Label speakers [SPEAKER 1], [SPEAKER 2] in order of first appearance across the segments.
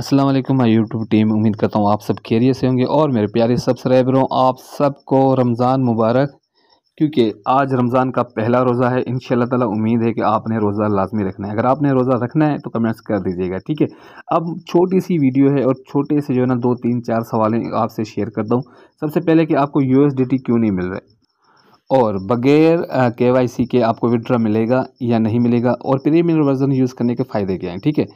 [SPEAKER 1] अस्सलाम वालेकुम my YouTube team उम्मीद करता हूँ आप सब खैरियत से होंगे और मेरे प्यारे सब्सक्राइबरों आप सबको रमज़ान मुबारक क्योंकि आज रमज़ान का पहला रोज़ा है इन ताला उम्मीद है कि आपने रोज़ा लाजमी रखना है अगर आपने रोज़ा रखना है तो कमेंट्स कर दीजिएगा ठीक है अब छोटी सी वीडियो है और छोटे से जो है ना दो तीन चार सवाल आपसे शेयर करता हूँ सबसे पहले कि आपको यू क्यों नहीं मिल रहा है और बगैर के के आपको विड्रा मिलेगा या नहीं मिलेगा और प्रीमियर वर्जन यूज़ करने के फ़ायदे क्या हैं ठीक है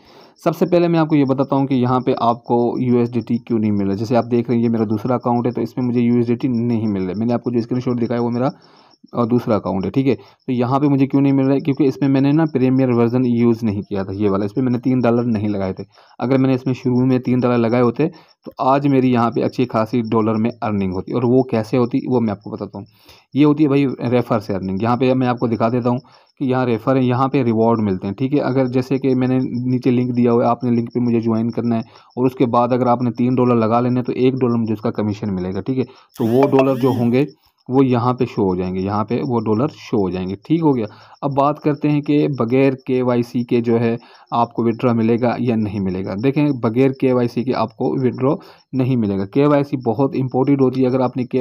[SPEAKER 1] सबसे पहले मैं आपको ये बताता हूँ कि यहाँ पे आपको यू क्यों नहीं मिल रहा जैसे आप देख रहे हैं ये मेरा दूसरा अकाउंट है तो इसमें मुझे यू नहीं मिल रहा मैंने आपको जो स्क्रीन दिखाया वो मेरा और दूसरा अकाउंट है ठीक है तो यहाँ पे मुझे क्यों नहीं मिल रहा है क्योंकि इसमें मैंने ना प्रीमियर वर्जन यूज़ नहीं किया था ये वाला इसमें मैंने तीन डॉलर नहीं लगाए थे अगर मैंने इसमें शुरू में तीन डॉलर लगाए होते तो आज मेरी यहाँ पे अच्छी खासी डॉलर में अर्निंग होती और वो कैसे होती वो मैं आपको बताता हूँ ये होती है भाई रेफ़र से अर्निंग यहाँ पर मैं आपको दिखा देता हूँ कि यहाँ रेफ़र है यहाँ पर रिवॉर्ड मिलते हैं ठीक है अगर जैसे कि मैंने नीचे लिंक दिया हुआ है आपने लिंक पर मुझे ज्वाइन करना है और उसके बाद अगर आपने तीन डॉलर लगा लेने तो एक डॉलर मुझे उसका कमीशन मिलेगा ठीक है तो वो डॉलर जो होंगे वो यहाँ पे शो हो जाएंगे यहाँ पे वो डॉलर शो हो जाएंगे ठीक हो गया अब बात करते हैं कि बगैर के के जो है आपको विड्रॉ मिलेगा या नहीं मिलेगा देखें बगैर के के आपको विड्रॉ नहीं मिलेगा के बहुत इंपॉर्टेंट होती है अगर आपने के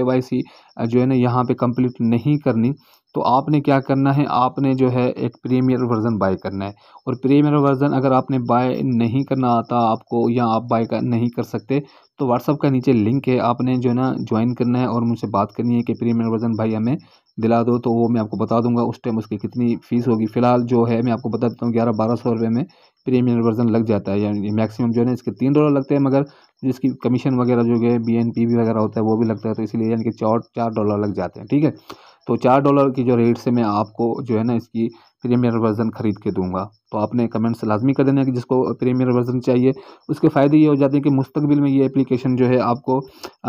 [SPEAKER 1] जो है ना यहाँ पर कंप्लीट नहीं करनी तो आपने क्या करना है आपने जो है एक प्रीमियर वर्ज़न बाय करना है और प्रीमियर वर्ज़न अगर आपने बाय नहीं करना आता आपको या आप बाय कर नहीं कर सकते तो व्हाट्सअप का नीचे लिंक है आपने जो है ना ज्वाइन करना है और मुझसे बात करनी है कि प्रीमियर वर्ज़न भाई हमें दिला दो तो वो मैं आपको बता दूंगा उस टाइम उसकी कितनी फ़ीस होगी फ़िलहाल जो है मैं आपको बता देता हूँ ग्यारह बारह सौ रुपये में प्रीमियर वर्जन लग जाता है यानी मैक्सिमम जो है ना इसके तीन डॉलर लगते हैं मगर जिसकी कमीशन वगैरह जो है बी एन पी भी वगैरह होता है वो भी लगता है तो इसलिए यानी कि चार चार डॉलर लग जाते हैं ठीक है तो चार डॉलर की जो रेट से मैं आपको जो है ना इसकी प्रीमियर वर्ज़न ख़रीद के दूंगा तो आपने कमेंट्स लाजमी कर देना कि जिसको प्रीमियर वर्ज़न चाहिए उसके फ़ायदे ये हो जाते हैं कि मुस्तबिल में ये एप्लीकेशन जो है आपको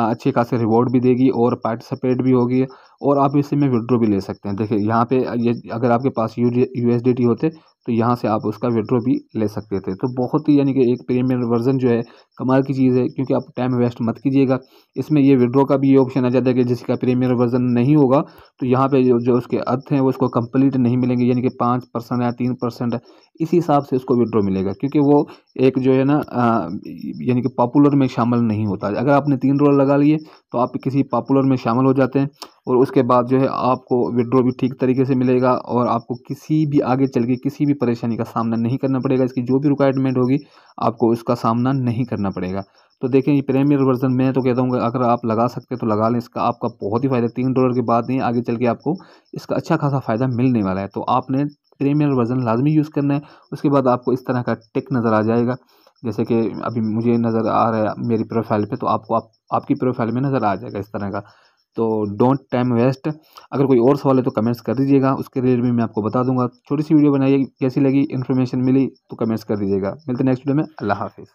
[SPEAKER 1] अच्छे खासे रिवॉर्ड भी देगी और पार्टिसिपेट भी होगी और आप इससे में विड्रो भी ले सकते हैं देखिए यहाँ पे ये अगर आपके पास यू यू होते तो यहाँ से आप उसका विड्रो भी ले सकते थे तो बहुत ही यानी कि एक प्रीमियम वर्जन जो है कमाल की चीज़ है क्योंकि आप टाइम वेस्ट मत कीजिएगा इसमें ये विड्रो का भी ये ऑप्शन आ जाता है कि जिसका प्रीमियम वर्जन नहीं होगा तो यहाँ पे जो, जो उसके अर्थ हैं वो उसको कंप्लीट नहीं मिलेंगे यानी कि पाँच परसेंट या तीन परसेंट इसी हिसाब से उसको विड्रो मिलेगा क्योंकि वो एक जो है ना यानी कि पॉपुलर में शामिल नहीं होता अगर आपने तीन रोल लगा लिए तो आप किसी पॉपुलर में शामिल हो जाते हैं और उसके बाद जो है आपको विड्रो भी ठीक तरीके से मिलेगा और आपको किसी भी आगे चल के किसी भी परेशानी का सामना नहीं करना पड़ेगा इसकी जो भी रिक्वायरमेंट होगी आपको उसका सामना नहीं करना पड़ेगा तो देखें ये प्रीमियर वर्जन मैं तो कहता हूँ अगर आप लगा सकते तो लगा लें इसका आपका बहुत ही फ़ायदा तीन डॉलर की बात नहीं आगे चल के आपको इसका अच्छा खासा फ़ायदा मिलने वाला है तो आपने प्रीमियर वर्जन लाजमी यूज़ करना है उसके बाद आपको इस तरह का टिक नज़र आ जाएगा जैसे कि अभी मुझे नज़र आ रहा है मेरी प्रोफाइल पे तो आपको आप, आपकी प्रोफाइल में नज़र आ जाएगा इस तरह का तो डोंट टाइम वेस्ट अगर कोई और सवाल है तो कमेंट्स कर दीजिएगा उसके रिलेट भी मैं आपको बता दूंगा छोटी सी वीडियो बनाइए कैसी लगी इन्फॉर्मेशन मिली तो कमेंट्स कर दीजिएगा मिलते नेक्स्ट वीडियो में अल्लाह हाफिज़